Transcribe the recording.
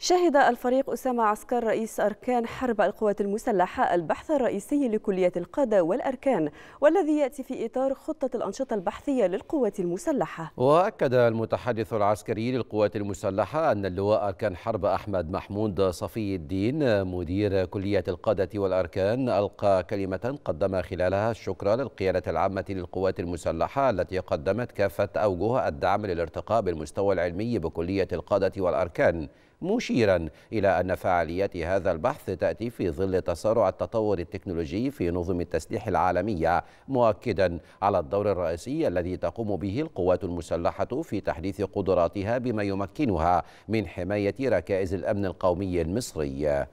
شهد الفريق أسامة عسكر رئيس أركان حرب القوات المسلحة البحث الرئيسي لكلية القادة والأركان والذي يأتي في إطار خطة الأنشطة البحثية للقوات المسلحة وأكد المتحدث العسكري للقوات المسلحة أن اللواء أركان حرب أحمد محمود صفي الدين مدير كلية القادة والأركان ألقى كلمة قدم خلالها الشكر للقيادة العامة للقوات المسلحة التي قدمت كافة أوجه الدعم للارتقاء بالمستوى العلمي بكلية القادة والأركان مشيرا إلى أن فعاليات هذا البحث تأتي في ظل تسارع التطور التكنولوجي في نظم التسليح العالمية مؤكدا على الدور الرئيسي الذي تقوم به القوات المسلحة في تحديث قدراتها بما يمكنها من حماية ركائز الأمن القومي المصري